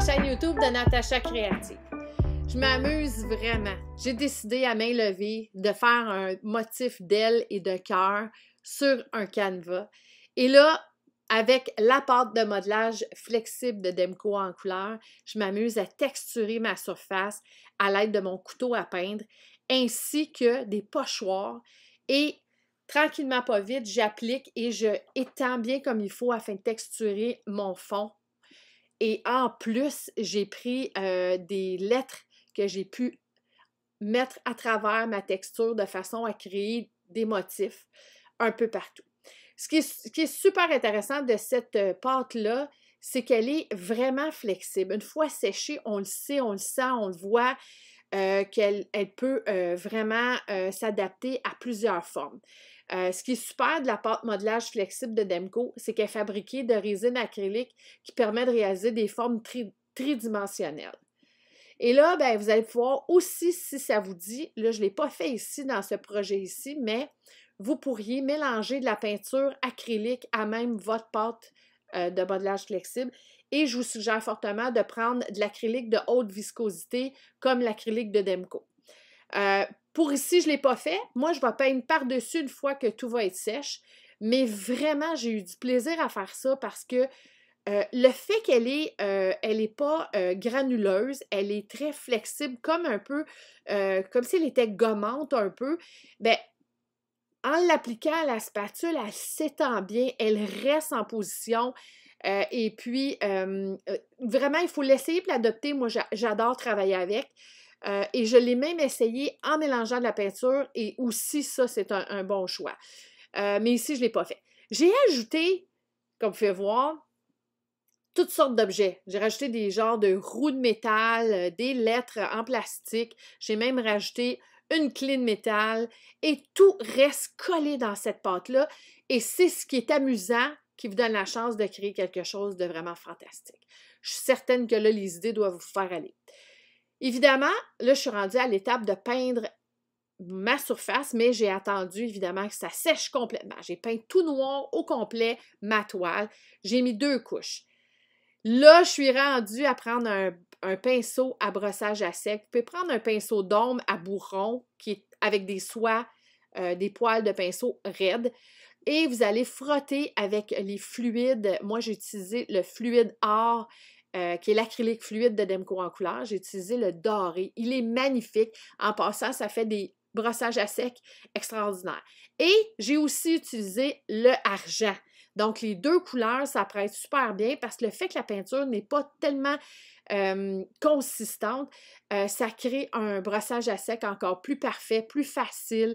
chaîne YouTube de Natacha Créative. Je m'amuse vraiment. J'ai décidé à main levée de faire un motif d'aile et de cœur sur un canevas. Et là, avec la pâte de modelage flexible de Demco en couleur, je m'amuse à texturer ma surface à l'aide de mon couteau à peindre, ainsi que des pochoirs. Et tranquillement, pas vite, j'applique et je étends bien comme il faut afin de texturer mon fond et en plus, j'ai pris des lettres que j'ai pu mettre à travers ma texture de façon à créer des motifs un peu partout. Ce qui est, super intéressant de cette pâte-là, c'est qu'elle est vraiment flexible. Une fois séchée, on le sait, on le sent, on le voit. qu'elle peut vraiment s'adapter à plusieurs formes. Euh, ce qui est super de la pâte modelage flexible de Demco, c'est qu'elle est fabriquée de résine acrylique qui permet de réaliser des formes tridimensionnelles. Et là, ben, vous allez pouvoir aussi, si ça vous dit, là, je ne l'ai pas fait ici dans ce projet ici, mais vous pourriez mélanger de la peinture acrylique à même votre pâte euh, de modelage flexible. Et je vous suggère fortement de prendre de l'acrylique de haute viscosité comme l'acrylique de Demco. Euh, pour ici, je ne l'ai pas fait. Moi, je vais peindre par-dessus une fois que tout va être sèche. Mais vraiment, j'ai eu du plaisir à faire ça parce que euh, le fait qu'elle est, euh, elle est pas granuleuse, elle est très flexible, comme un peu, comme si elle était gommante un peu, ben, en l'appliquant à la spatule, elle s'étend bien, elle reste en position. et puis, vraiment, il faut l'essayer et l'adopter. Moi, j'adore travailler avec. Euh, et je l'ai même essayé en mélangeant de la peinture et aussi ça, c'est un, bon choix. Euh, mais ici, je ne l'ai pas fait. J'ai ajouté, comme vous pouvez voir, toutes sortes d'objets. J'ai rajouté des genres de roues de métal, euh, des lettres en plastique. J'ai même rajouté une clé de métal et tout reste collé dans cette pâte-là. Et c'est ce qui est amusant qui vous donne la chance de créer quelque chose de vraiment fantastique. Je suis certaine que là, les idées doivent vous faire aller. Évidemment, là, je suis rendue à l'étape de peindre ma surface, mais j'ai attendu évidemment que ça sèche complètement. J'ai peint tout noir au complet ma toile. J'ai mis deux couches. Là, je suis rendue à prendre un, pinceau à brossage à sec. Vous pouvez prendre un pinceau d'ombre à bourron qui est avec des soies, euh, des poils de pinceau raides. Et vous allez frotter avec les fluides. Moi, j'ai utilisé le fluide or euh, qui est l'acrylique fluide de Demco en couleur. J'ai utilisé le doré. Il est magnifique. En passant, ça fait des brossages à sec extraordinaires. Et j'ai aussi utilisé le argent. Donc, les deux couleurs, ça prête super bien parce que le fait que la peinture n'est pas tellement euh, consistante, euh, ça crée un brossage à sec encore plus parfait, plus facile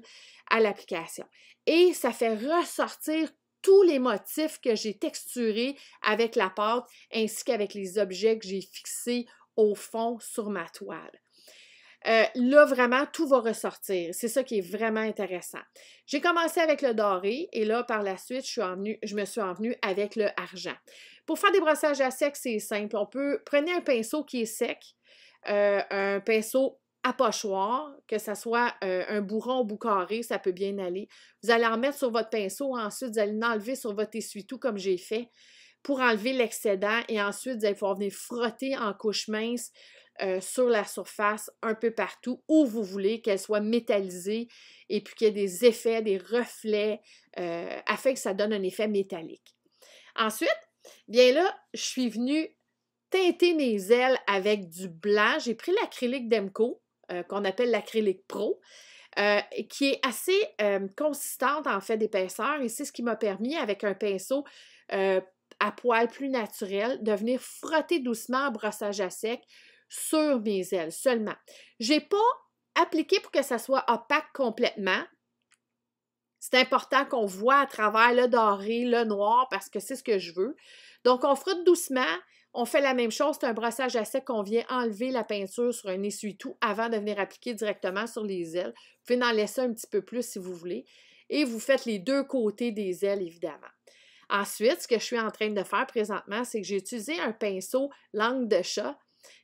à l'application. Et ça fait ressortir tous les motifs que j'ai texturés avec la pâte ainsi qu'avec les objets que j'ai fixés au fond sur ma toile. Euh, là, vraiment, tout va ressortir. C'est ça qui est vraiment intéressant. J'ai commencé avec le doré et là, par la suite, je, suis je me suis envenue avec le argent. Pour faire des brossages à sec, c'est simple. On peut, prendre un pinceau qui est sec, euh, un pinceau à pochoir, que ça soit euh, un bourron ou carré, ça peut bien aller. Vous allez en mettre sur votre pinceau, ensuite vous allez l'enlever sur votre essuie-tout comme j'ai fait pour enlever l'excédent et ensuite vous allez pouvoir venir frotter en couche mince euh, sur la surface un peu partout où vous voulez qu'elle soit métallisée et puis qu'il y ait des effets, des reflets euh, afin que ça donne un effet métallique. Ensuite, bien là, je suis venue teinter mes ailes avec du blanc. J'ai pris l'acrylique d'Emco euh, qu'on appelle l'acrylique pro. Euh, qui est assez euh, consistante en fait d'épaisseur et c'est ce qui m'a permis avec un pinceau à poil plus naturel de venir frotter doucement en brossage à sec sur mes ailes seulement. n'ai pas appliqué pour que ça soit opaque complètement, c'est important qu'on voit à travers le doré, le noir, parce que c'est ce que je veux. Donc, on frotte doucement, on fait la même chose, c'est un brossage à sec qu'on vient enlever la peinture sur un essuie-tout avant de venir appliquer directement sur les ailes. Vous pouvez en laisser un petit peu plus si vous voulez. Et vous faites les deux côtés des ailes, évidemment. Ensuite, ce que je suis en train de faire présentement, c'est que j'ai utilisé un pinceau langue de chat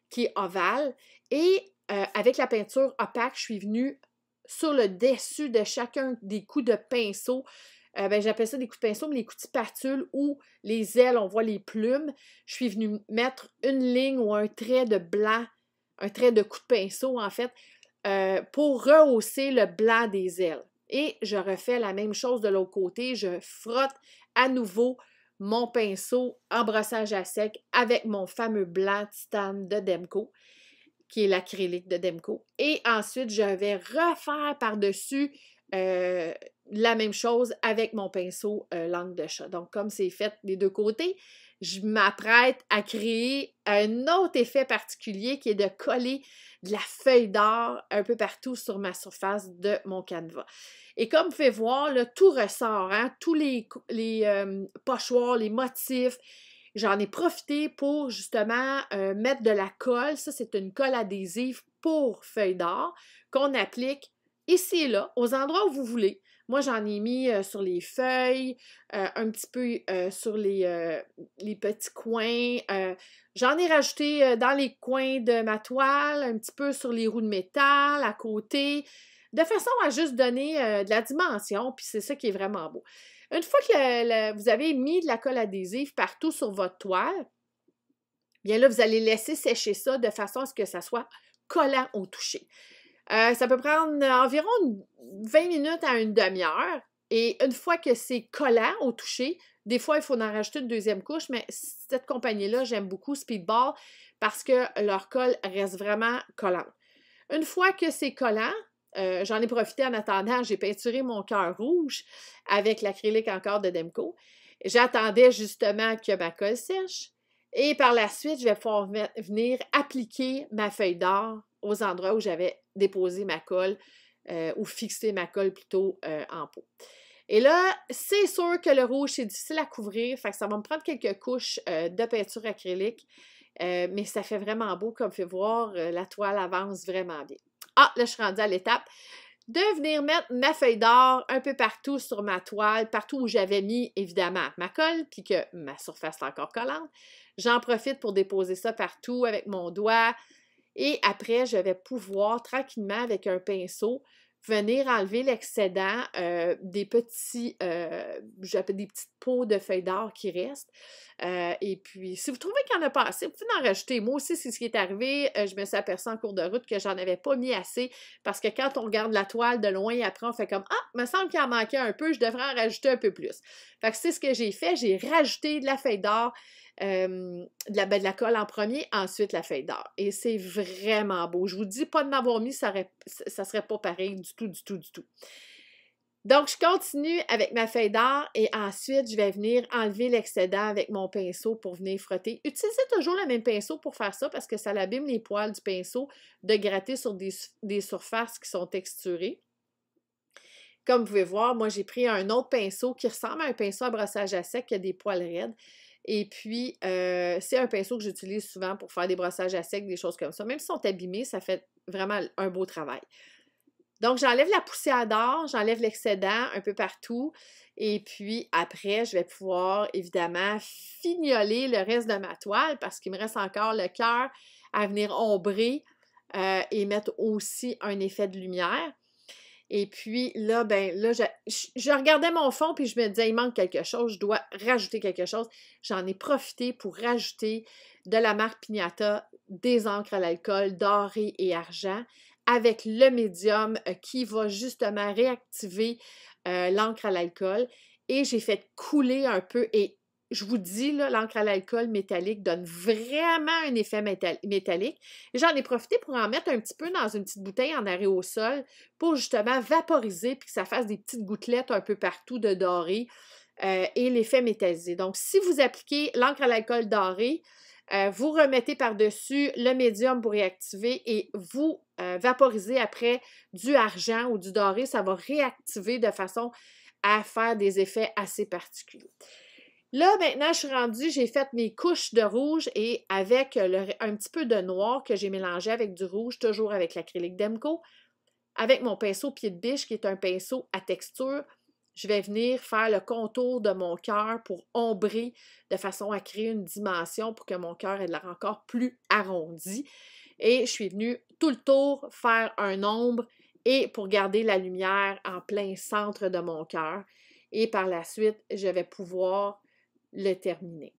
qui est ovale et euh, avec la peinture opaque, je suis venue sur le dessus de chacun des coups de pinceau euh, ben, j'appelle ça des coups de pinceau, mais les coups de spatule ou les ailes, on voit les plumes. Je suis venue mettre une ligne ou un trait de blanc, un trait de coup de pinceau, en fait, euh, pour rehausser le blanc des ailes. Et je refais la même chose de l'autre côté. Je frotte à nouveau mon pinceau en brossage à sec avec mon fameux blanc titane de Demco, qui est l'acrylique de Demco. Et ensuite, je vais refaire par-dessus euh, la même chose avec mon pinceau euh, langue de chat. Donc, comme c'est fait des deux côtés, je m'apprête à créer un autre effet particulier qui est de coller de la feuille d'or un peu partout sur ma surface de mon canevas. Et comme vous pouvez voir, le tout ressort, hein. tous les, euh, pochoirs, les motifs. J'en ai profité pour justement euh, mettre de la colle. Ça, c'est une colle adhésive pour feuilles d'or qu'on applique ici et là, aux endroits où vous voulez. Moi, j'en ai mis sur les feuilles, un petit peu sur les, petits coins. j'en ai rajouté dans les coins de ma toile, un petit peu sur les roues de métal, à côté, de façon à juste donner de la dimension, puis c'est ça qui est vraiment beau. Une fois que vous avez mis de la colle adhésive partout sur votre toile, bien là, vous allez laisser sécher ça de façon à ce que ça soit collant au toucher. Euh, ça peut prendre environ 20 minutes à une demi-heure. Et une fois que c'est collant au toucher, des fois, il faut en rajouter une deuxième couche, mais cette compagnie-là, j'aime beaucoup Speedball parce que leur colle reste vraiment collante. Une fois que c'est collant, euh, j'en ai profité en attendant, j'ai peinturé mon cœur rouge avec l'acrylique encore de Demco. J'attendais justement que ma colle sèche et par la suite, je vais pouvoir venir appliquer ma feuille d'or aux endroits où j'avais déposer ma colle euh, ou fixer ma colle plutôt euh, en pot. Et là, c'est sûr que le rouge, c'est difficile à couvrir, fait ça va me prendre quelques couches euh, de peinture acrylique, mais ça fait vraiment beau, comme fait voir, la toile avance vraiment bien. Ah, là, je suis rendue à l'étape de venir mettre ma feuille d'or un peu partout sur ma toile, partout où j'avais mis évidemment ma colle, puis que ma surface est encore collante. J'en profite pour déposer ça partout avec mon doigt, et après, je vais pouvoir tranquillement, avec un pinceau, venir enlever l'excédent euh, des petits, euh, j'appelle des petites peaux de feuilles d'or qui restent. Euh, et puis, si vous trouvez qu'il n'y en a pas assez, vous pouvez en rajouter. Moi aussi, c'est ce qui est arrivé. je me suis aperçue en cours de route que j'en avais pas mis assez parce que quand on regarde la toile de loin, après, on fait comme Ah, il me semble qu'il en manquait un peu, je devrais en rajouter un peu plus. Fait que c'est ce que j'ai fait. J'ai rajouté de la feuille d'or de, la, ben, de la colle en premier, ensuite la feuille d'or. Et c'est vraiment beau. Je vous dis pas de m'avoir mis, ça, serait pas pareil du tout, du tout, du tout. Donc, je continue avec ma feuille d'or et ensuite, je vais venir enlever l'excédent avec mon pinceau pour venir frotter. Utilisez toujours le même pinceau pour faire ça parce que ça l'abîme les poils du pinceau de gratter sur des, des surfaces qui sont texturées. Comme vous pouvez voir, moi, j'ai pris un autre pinceau qui ressemble à un pinceau à brossage à sec qui a des poils raides. Et puis, euh, c'est un pinceau que j'utilise souvent pour faire des brossages à sec, des choses comme ça. Même s'ils sont abîmés, ça fait vraiment un beau travail. Donc, j'enlève la poussière d'or, j'enlève l'excédent un peu partout. Et puis, après, je vais pouvoir évidemment fignoler le reste de ma toile parce qu'il me reste encore le cœur à venir ombrer euh, et mettre aussi un effet de lumière. Et puis là, ben là, je, regardais mon fond, puis je me disais, il manque quelque chose, je dois rajouter quelque chose. J'en ai profité pour rajouter de la marque Pignata des encres à l'alcool doré et argent avec le médium euh, qui va justement réactiver euh, l'encre à l'alcool. Et j'ai fait couler un peu et je vous dis, l'encre à l'alcool métallique donne vraiment un effet métallique. J'en ai profité pour en mettre un petit peu dans une petite bouteille en arrêt au sol pour justement vaporiser puis que ça fasse des petites gouttelettes un peu partout de doré euh, et l'effet métallisé. Donc, si vous appliquez l'encre à l'alcool doré, euh, vous remettez par-dessus le médium pour réactiver et vous euh, vaporisez après du argent ou du doré. Ça va réactiver de façon à faire des effets assez particuliers. Là, maintenant, je suis rendue, j'ai fait mes couches de rouge et avec un petit peu de noir que j'ai mélangé avec du rouge, toujours avec l'acrylique Demco, avec mon pinceau pied de biche qui est un pinceau à texture, je vais venir faire le contour de mon cœur pour ombrer de façon à créer une dimension pour que mon cœur ait l'air encore plus arrondi. Et je suis venue tout le tour faire un ombre et pour garder la lumière en plein centre de mon cœur. Et par la suite, je vais pouvoir le terminer.